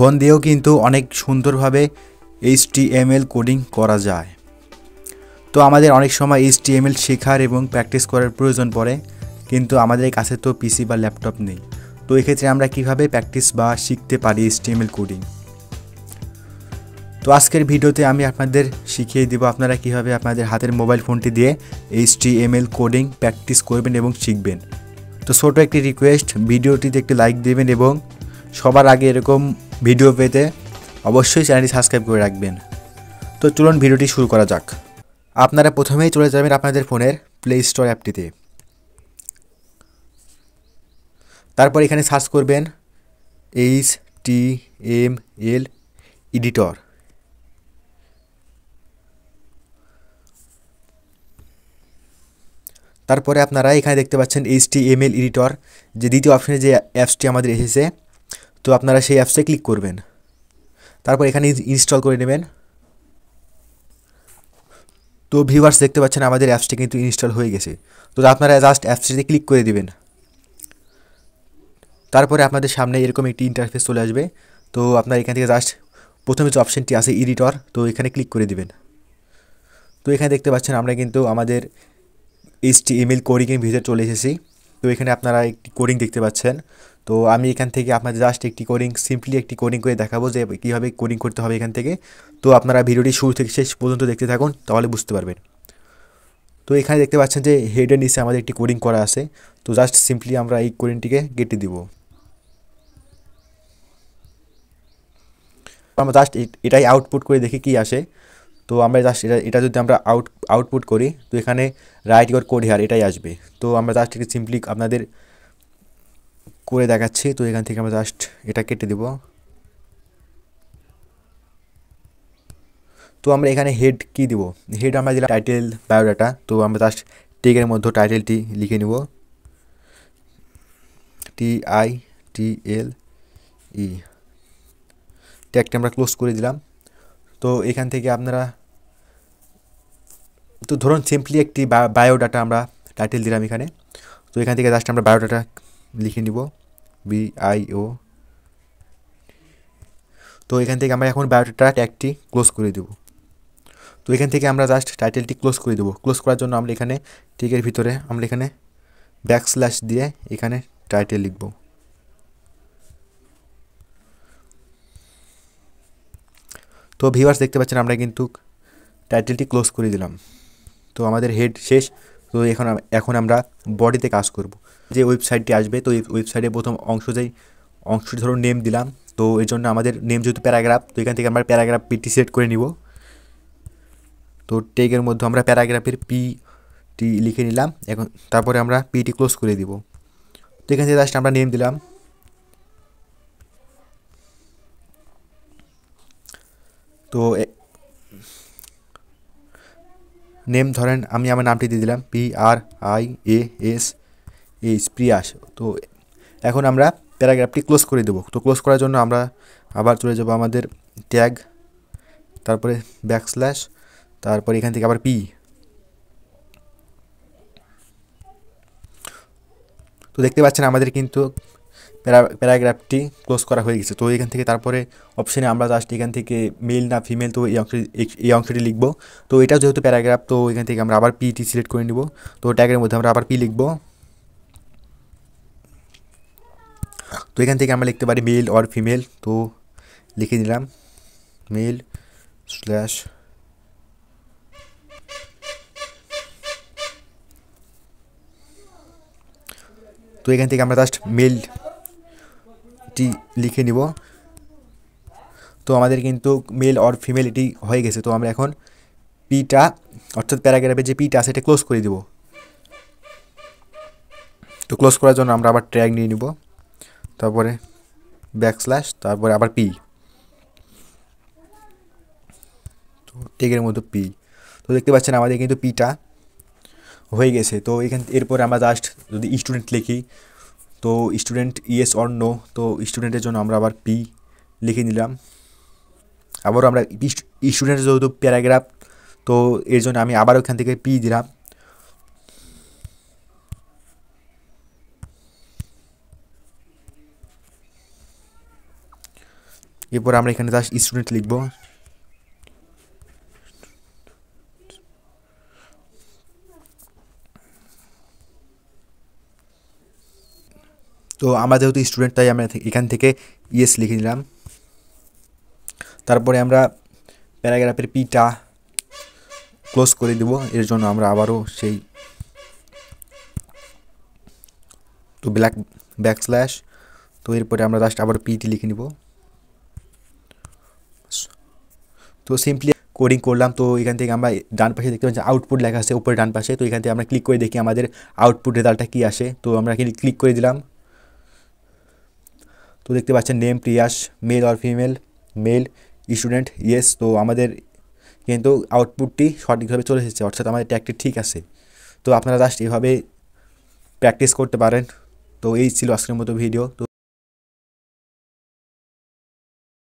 phone দিয়েও কিন্তু অনেক সুন্দরভাবে এইচ কোডিং করা যায় তো আমাদের অনেক সময় এইচ টি শেখার এবং প্র্যাকটিস করার প্রয়োজন পড়ে কিন্তু আমাদের কাছে তো পিসি বা ল্যাপটপ নেই তো এক্ষেত্রে আমরা কিভাবে প্র্যাকটিস বা শিখতে পারি এইচটিএমএল কোডিং তো আজকের ভিডিওতে আমি আপনাদের শিখিয়ে দেবো আপনারা কিভাবে আপনাদের হাতের মোবাইল ফোনটি দিয়ে এইচটিএমএল কোডিং প্র্যাকটিস করবেন এবং শিখবেন তো ছোটো একটি রিকোয়েস্ট ভিডিওটিতে একটি লাইক দেবেন এবং সবার আগে এরকম ভিডিও পেতে অবশ্যই চ্যানেলটি সাবস্ক্রাইব করে রাখবেন তো চলুন ভিডিওটি শুরু করা যাক আপনারা প্রথমেই চলে যাবেন আপনাদের ফোনের প্লে স্টোর অ্যাপটিতে তারপর এখানে সার্চ করবেন H T M L editor তারপরে আপনারা এখানে দেখতে পাচ্ছেন H T M L editor যে দ্বিতীয় অপশানে যে অ্যাপসটি আমাদের এসেছে তো আপনারা সেই অ্যাপসে ক্লিক করবেন তারপর এখানে ইনস্টল করে নেবেন তো ভিউয়ার্স দেখতে পাচ্ছেন আমাদের অ্যাপসটি কিন্তু ইনস্টল হয়ে গেছে তো আপনারা জাস্ট অ্যাপসটিতে ক্লিক করে দেবেন তারপরে আপনাদের সামনে এরকম একটি ইন্টারফেস চলে আসবে তো আপনারা এখান থেকে জাস্ট প্রথমে যে অপশানটি আছে এডিটর তো এখানে ক্লিক করে দিবেন তো এখানে দেখতে পাচ্ছেন আমরা কিন্তু আমাদের এইচটি ইমেল কোডিং ভিতরে চলে এসেছি তো এখানে আপনারা একটি কোডিং দেখতে পাচ্ছেন তো আমি এখান থেকে আপনার জাস্ট একটি কোডিং সিম্পলি একটি কোডিং করে দেখাবো যে কীভাবে কোডিং করতে হবে এখান থেকে তো আপনারা ভিডিওটি শুরু থেকে শেষ পর্যন্ত দেখতে থাকুন তাহলে বুঝতে পারবেন তো এখানে দেখতে পাচ্ছেন যে হেডের নিচে আমাদের একটি কোডিং করা আছে তো জাস্ট সিম্পলি আমরা এই কোডিংটিকে কেটে দিব আমরা জাস্ট এটাই আউটপুট করে দেখি কি আসে তো আমরা জাস্ট এটা এটা যদি আমরা আউট আউটপুট করি তো এখানে রাইট ইউর কোড হেয়ার এটাই আসবে তো আমরা জাস্ট একটু সিম্পলি আপনাদের করে দেখাচ্ছি তো এখান থেকে আমরা জাস্ট এটা কেটে দেব তো আমরা এখানে হেড কি দিব হেড আমরা দিলাম টাইটেল বায়োডাটা তো আমরা জাস্ট টেকের মধ্যে টাইটেলটি লিখে নেব টি আই টি এল ই ট্যাগটি আমরা ক্লোজ করে দিলাম তো এখান থেকে আপনারা তো ধরুন সিম্পলি একটি বায়োডাটা আমরা টাইটেল দিলাম এখানে তো এখান থেকে জাস্ট আমরা বায়োডাটা লিখে নিব বিআইও তো এখান থেকে আমরা এখন বায়োডাটা ট্যাগটি ক্লোজ করে দেব তো এখান থেকে আমরা জাস্ট টাইটেলটি ক্লোজ করে দেবো ক্লোজ করার জন্য আমরা এখানে টিকের ভিতরে আমরা এখানে ব্যাক স্ল্যাশ দিয়ে এখানে টাইটেল লিখব তো ভিউয়ার্স দেখতে পাচ্ছেন আমরা কিন্তু টাইটেলটি ক্লোজ করে দিলাম তো আমাদের হেড শেষ তো এখন এখন আমরা বডিতে কাজ করব যে ওয়েবসাইটটি আসবে তো ওয়েবসাইটে প্রথম অংশ যেই অংশ ধরো নেম দিলাম তো এর জন্য আমাদের নেম যেহেতু প্যারাগ্রাফ তো এখান থেকে আমরা প্যারাগ্রাফ পিটি সেট করে নিব তো টেগের মধ্যে আমরা প্যারাগ্রাফের পি টি লিখে নিলাম এখন তারপরে আমরা পিটি ক্লোজ করে দিব তো এখান থেকে জাস্ট আমরা নেম দিলাম তো নেম ধরেন আমি আমার নামটি দিয়ে দিলাম P R I A S H Priyash তো এখন আমরা প্যারাগ্রাফটি ক্লোজ করে দেবো তো ক্লোজ করার জন্য আমরা আবার চলে যাব আমাদের ট্যাগ তারপরে ব্যাক স্ল্যাশ তারপরে এখান থেকে আবার পি তো দেখতে পাচ্ছেন আমাদের কিন্তু প্যারা প্যারাগ্রাফটি ক্লোজ করা হয়ে গেছে তো এখান থেকে তারপরে অপশানে আমরা জাস্ট এখান থেকে মেল না ফিমেল তো এই অংশটি এই অংশটি লিখবো তো এটা যেহেতু প্যারাগ্রাফ তো এখান থেকে আমরা আবার পিটি সিলেক্ট করে নিব তো ট্যাগের মধ্যে আমরা আবার পি লিখবো তো এখান থেকে আমরা লিখতে পারি মেল অর ফিমেল তো লিখে নিলাম মেল স্ল্যাশ তো এখান থেকে আমরা জাস্ট মেল অ্যাড্রেসটি লিখে নিব তো আমাদের কিন্তু মেল অর ফিমেল এটি হয়ে গেছে তো আমরা এখন পিটা অর্থাৎ প্যারাগ্রাফে যে পিটা আছে সেটা ক্লোজ করে দেব তো ক্লোজ করার জন্য আমরা আবার ট্র্যাক নিয়ে নিব তারপরে ব্যাক তারপরে আবার পি তো টেগের মতো পি তো দেখতে পাচ্ছেন আমাদের কিন্তু পিটা হয়ে গেছে তো এখান এরপর আমরা জাস্ট যদি স্টুডেন্ট লিখি তো স্টুডেন্ট ইয়েস অর নো তো স্টুডেন্টের জন্য আমরা আবার পি লিখে নিলাম আবারও আমরা স্টুডেন্টের যেহেতু প্যারাগ্রাফ তো এর জন্য আমি আবার ওখান থেকে পি দিলাম এরপর আমরা এখানে জাস্ট স্টুডেন্ট লিখবো তো আমরা যেহেতু স্টুডেন্ট তাই আমরা এখান থেকে ইয়েস লিখে নিলাম তারপরে আমরা প্যারাগ্রাফের পিটা ক্লোজ করে দেব এর জন্য আমরা আবারও সেই তো ব্ল্যাক ব্যাক স্ল্যাশ তো এরপরে আমরা জাস্ট আবার পিটি লিখে নিব তো সিম্পলি কোডিং করলাম তো এখান থেকে আমরা ডান পাশে দেখতে পাচ্ছি আউটপুট লেখা আছে উপরে ডান পাশে তো এখান থেকে আমরা ক্লিক করে দেখি আমাদের আউটপুট রেজাল্টটা কী আসে তো আমরা ক্লিক করে দিলাম তো দেখতে পাচ্ছেন name Priyash male or female male student yes তো আমাদের কিন্তু আউটপুটটি সঠিকভাবে চলে এসেছে অর্থাৎ আমাদের ট্যাগটি ঠিক আছে তো আপনারা জাস্ট এভাবে প্র্যাকটিস করতে পারেন তো এই ছিল আজকের মতো ভিডিও তো